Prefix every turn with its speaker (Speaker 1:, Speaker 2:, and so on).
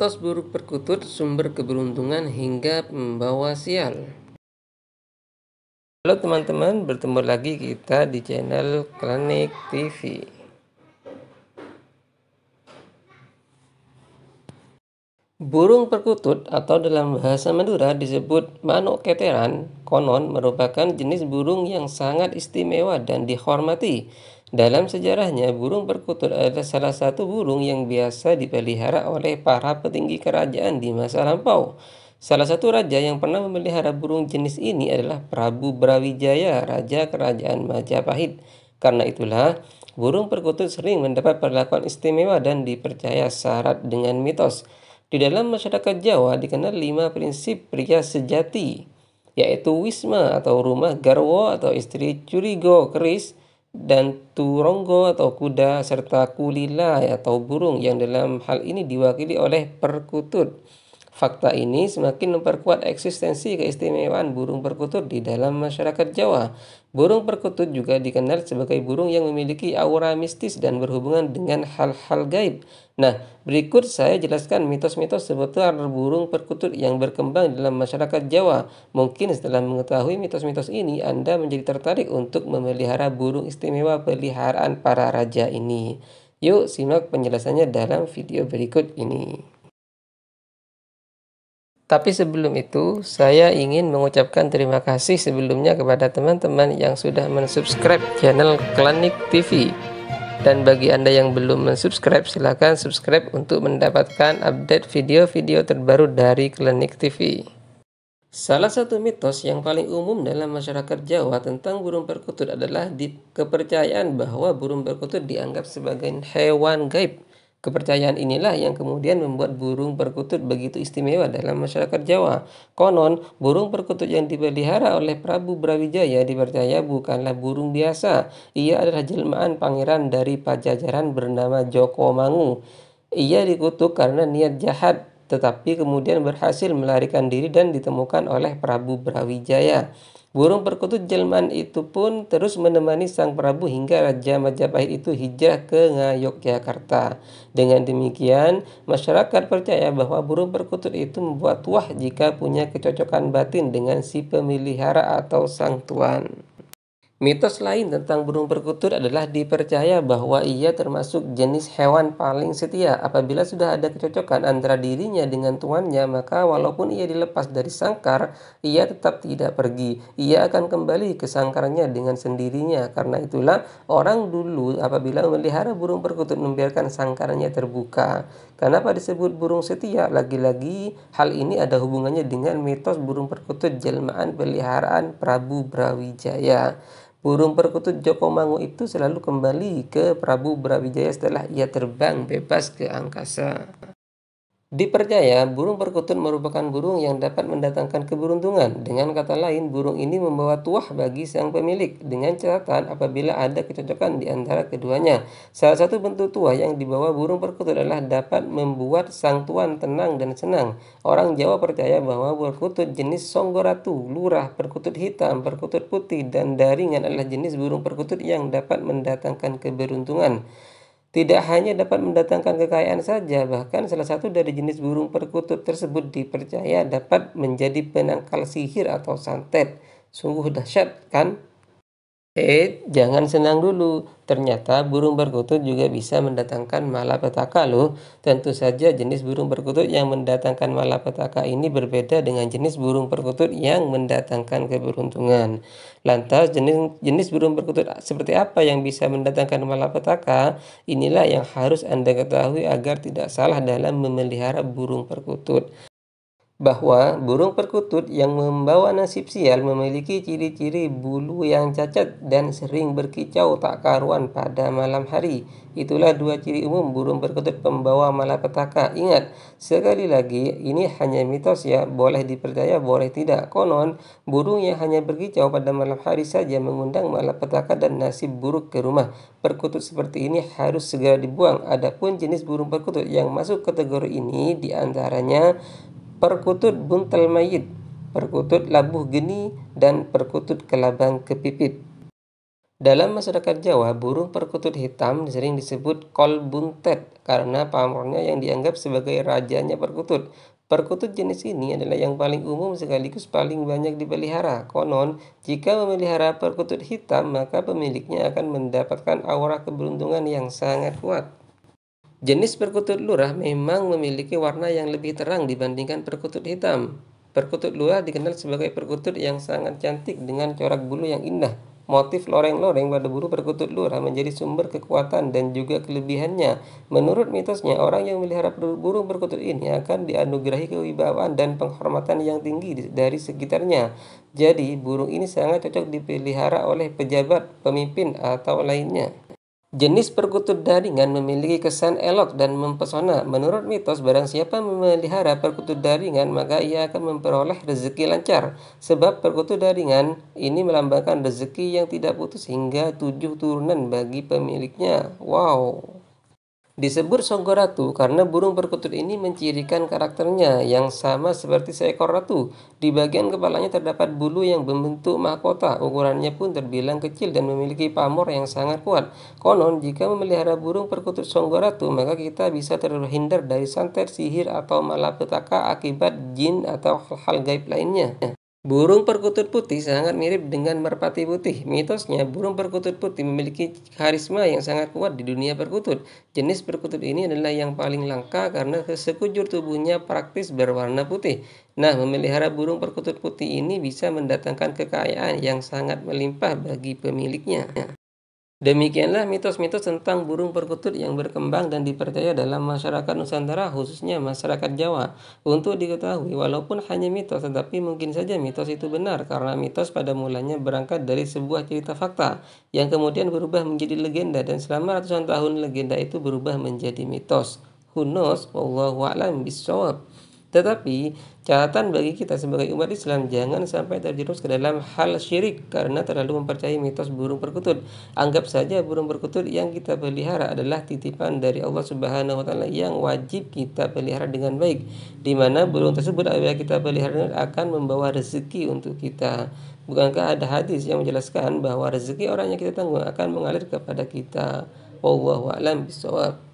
Speaker 1: Mitos buruk perkutut sumber keberuntungan hingga membawa sial. Halo teman-teman, bertemu lagi kita di channel Klinik TV. Burung perkutut atau dalam bahasa Madura disebut manuk keteran, konon merupakan jenis burung yang sangat istimewa dan dihormati dalam sejarahnya, burung perkutut adalah salah satu burung yang biasa dipelihara oleh para petinggi kerajaan di masa lampau. Salah satu raja yang pernah memelihara burung jenis ini adalah Prabu Brawijaya, raja kerajaan Majapahit. Karena itulah, burung perkutut sering mendapat perlakuan istimewa dan dipercaya syarat dengan mitos. Di dalam masyarakat Jawa dikenal lima prinsip pria sejati, yaitu wisma atau rumah garwo atau istri curigo keris, dan turonggo atau kuda serta kulila atau burung yang dalam hal ini diwakili oleh perkutut. Fakta ini semakin memperkuat eksistensi keistimewaan burung perkutut di dalam masyarakat Jawa. Burung perkutut juga dikenal sebagai burung yang memiliki aura mistis dan berhubungan dengan hal-hal gaib. Nah, berikut saya jelaskan mitos-mitos seputar burung perkutut yang berkembang dalam masyarakat Jawa. Mungkin setelah mengetahui mitos-mitos ini, Anda menjadi tertarik untuk memelihara burung istimewa peliharaan para raja ini. Yuk simak penjelasannya dalam video berikut ini. Tapi sebelum itu, saya ingin mengucapkan terima kasih sebelumnya kepada teman-teman yang sudah mensubscribe channel Klinik TV. Dan bagi Anda yang belum mensubscribe, silakan subscribe untuk mendapatkan update video-video terbaru dari Klinik TV. Salah satu mitos yang paling umum dalam masyarakat Jawa tentang burung perkutut adalah di kepercayaan bahwa burung perkutut dianggap sebagai hewan gaib Kepercayaan inilah yang kemudian membuat burung perkutut begitu istimewa dalam masyarakat Jawa. Konon, burung perkutut yang dipelihara oleh Prabu Brawijaya dipercaya bukanlah burung biasa. Ia adalah jelmaan pangeran dari Pajajaran bernama Joko Mangu. Ia dikutuk karena niat jahat, tetapi kemudian berhasil melarikan diri dan ditemukan oleh Prabu Brawijaya. Burung perkutut Jelman itu pun terus menemani Sang Prabu hingga Raja Majapahit itu hijrah ke Ngayogyakarta. Dengan demikian, masyarakat percaya bahwa burung perkutut itu membuat tuah jika punya kecocokan batin dengan si pemelihara atau sang tuan. Mitos lain tentang burung perkutut adalah dipercaya bahwa ia termasuk jenis hewan paling setia. Apabila sudah ada kecocokan antara dirinya dengan tuannya, maka walaupun ia dilepas dari sangkar, ia tetap tidak pergi. Ia akan kembali ke sangkarnya dengan sendirinya. Karena itulah orang dulu apabila memelihara burung perkutut membiarkan sangkarnya terbuka. Kenapa disebut burung setia? Lagi-lagi hal ini ada hubungannya dengan mitos burung perkutut jelmaan peliharaan Prabu Brawijaya. Burung perkutut Joko Jokomangu itu selalu kembali ke Prabu Brawijaya setelah ia terbang bebas ke angkasa. Dipercaya, burung perkutut merupakan burung yang dapat mendatangkan keberuntungan. Dengan kata lain, burung ini membawa tuah bagi sang pemilik dengan catatan apabila ada kecocokan di antara keduanya. Salah satu bentuk tuah yang dibawa burung perkutut adalah dapat membuat sang tuan tenang dan senang. Orang Jawa percaya bahwa perkutut jenis songgoratu, lurah, perkutut hitam, perkutut putih, dan daringan adalah jenis burung perkutut yang dapat mendatangkan keberuntungan tidak hanya dapat mendatangkan kekayaan saja, bahkan salah satu dari jenis burung perkutut tersebut dipercaya dapat menjadi penangkal sihir atau santet. Sungguh dahsyat kan? Eh, jangan senang dulu. Ternyata burung perkutut juga bisa mendatangkan malapetaka loh. Tentu saja jenis burung perkutut yang mendatangkan malapetaka ini berbeda dengan jenis burung perkutut yang mendatangkan keberuntungan. Lantas jenis jenis burung perkutut seperti apa yang bisa mendatangkan malapetaka? Inilah yang harus Anda ketahui agar tidak salah dalam memelihara burung perkutut bahwa burung perkutut yang membawa nasib sial memiliki ciri-ciri bulu yang cacat dan sering berkicau tak karuan pada malam hari. Itulah dua ciri umum burung perkutut pembawa malapetaka. Ingat, sekali lagi ini hanya mitos ya, boleh dipercaya boleh tidak. Konon, burung yang hanya berkicau pada malam hari saja mengundang malapetaka dan nasib buruk ke rumah. Perkutut seperti ini harus segera dibuang. Adapun jenis burung perkutut yang masuk kategori ini diantaranya perkutut buntal mayit, perkutut labuh geni, dan perkutut kelabang kepipit. Dalam masyarakat Jawa, burung perkutut hitam sering disebut kol buntet karena pamornya yang dianggap sebagai rajanya perkutut. Perkutut jenis ini adalah yang paling umum sekaligus paling banyak dipelihara. Konon, jika memelihara perkutut hitam, maka pemiliknya akan mendapatkan aura keberuntungan yang sangat kuat. Jenis perkutut lurah memang memiliki warna yang lebih terang dibandingkan perkutut hitam. Perkutut lurah dikenal sebagai perkutut yang sangat cantik dengan corak bulu yang indah. Motif loreng-loreng pada bulu perkutut lurah menjadi sumber kekuatan dan juga kelebihannya. Menurut mitosnya, orang yang melihara burung perkutut ini akan dianugerahi kewibawaan dan penghormatan yang tinggi dari sekitarnya. Jadi, burung ini sangat cocok dipelihara oleh pejabat, pemimpin, atau lainnya. Jenis perkutut daringan memiliki kesan elok dan mempesona. Menurut mitos, barang siapa memelihara perkutut daringan, maka ia akan memperoleh rezeki lancar. Sebab perkutut daringan ini melambangkan rezeki yang tidak putus hingga tujuh turunan bagi pemiliknya. Wow! Disebut songko ratu karena burung perkutut ini mencirikan karakternya yang sama seperti seekor ratu. Di bagian kepalanya terdapat bulu yang membentuk mahkota. Ukurannya pun terbilang kecil dan memiliki pamor yang sangat kuat. Konon, jika memelihara burung perkutut songko ratu, maka kita bisa terhindar dari santet, sihir, atau malapetaka akibat jin atau hal-hal gaib lainnya. Burung perkutut putih sangat mirip dengan merpati putih. Mitosnya, burung perkutut putih memiliki karisma yang sangat kuat di dunia perkutut. Jenis perkutut ini adalah yang paling langka karena sekujur tubuhnya praktis berwarna putih. Nah, memelihara burung perkutut putih ini bisa mendatangkan kekayaan yang sangat melimpah bagi pemiliknya. Demikianlah mitos-mitos tentang burung perkutut yang berkembang dan dipercaya dalam masyarakat Nusantara khususnya masyarakat Jawa. Untuk diketahui walaupun hanya mitos tetapi mungkin saja mitos itu benar karena mitos pada mulanya berangkat dari sebuah cerita fakta yang kemudian berubah menjadi legenda dan selama ratusan tahun legenda itu berubah menjadi mitos. Who knows? Wallahu'alam bisawab. Tetapi catatan bagi kita sebagai umat Islam jangan sampai terjerumus ke dalam hal syirik karena terlalu mempercayai mitos burung perkutut. Anggap saja burung perkutut yang kita pelihara adalah titipan dari Allah Subhanahu wa taala yang wajib kita pelihara dengan baik. Di mana burung tersebut apabila kita pelihara akan membawa rezeki untuk kita. Bukankah ada hadis yang menjelaskan bahwa rezeki orang yang kita tanggung akan mengalir kepada kita? Wallahu a'lam bishawab.